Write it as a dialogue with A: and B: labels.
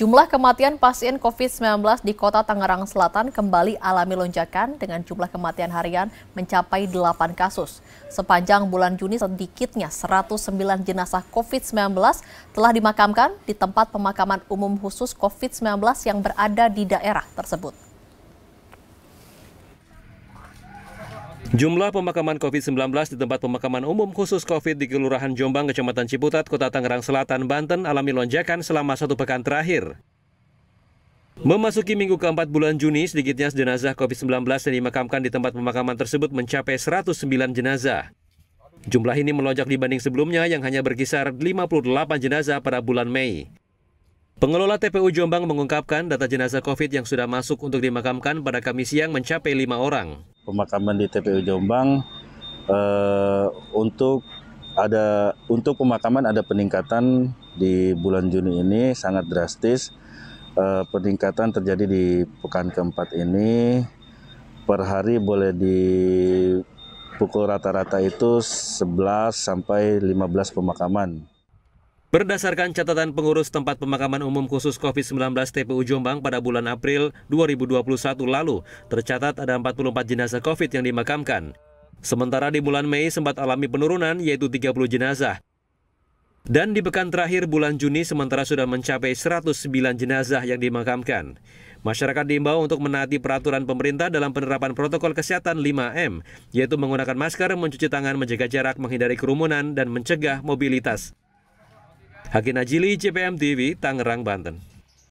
A: Jumlah kematian pasien COVID-19 di kota Tangerang Selatan kembali alami lonjakan dengan jumlah kematian harian mencapai 8 kasus. Sepanjang bulan Juni sedikitnya 109 jenazah COVID-19 telah dimakamkan di tempat pemakaman umum khusus COVID-19 yang berada di daerah tersebut.
B: Jumlah pemakaman COVID-19 di tempat pemakaman umum khusus COVID di Kelurahan Jombang, Kecamatan Ciputat, Kota Tangerang Selatan, Banten alami lonjakan selama satu pekan terakhir. Memasuki minggu keempat bulan Juni, sedikitnya jenazah COVID-19 yang dimakamkan di tempat pemakaman tersebut mencapai 109 jenazah. Jumlah ini melonjak dibanding sebelumnya yang hanya berkisar 58 jenazah pada bulan Mei. Pengelola TPU Jombang mengungkapkan data jenazah COVID yang sudah masuk untuk dimakamkan pada Kamis siang mencapai lima orang
C: pemakaman di TPU Jombang eh, untuk ada untuk pemakaman ada peningkatan di bulan Juni ini sangat drastis. Eh, peningkatan terjadi di pekan keempat ini per hari boleh di pukul rata-rata itu 11 sampai 15 pemakaman.
B: Berdasarkan catatan pengurus tempat pemakaman umum khusus COVID-19 TPU Jombang pada bulan April 2021 lalu, tercatat ada 44 jenazah COVID yang dimakamkan. Sementara di bulan Mei sempat alami penurunan yaitu 30 jenazah. Dan di pekan terakhir bulan Juni sementara sudah mencapai 109 jenazah yang dimakamkan. Masyarakat diimbau untuk menaati peraturan pemerintah dalam penerapan protokol kesehatan 5M, yaitu menggunakan masker, mencuci tangan, menjaga jarak, menghindari kerumunan, dan mencegah mobilitas. Hakin Ajili, CPM TV, Tangerang, Banten.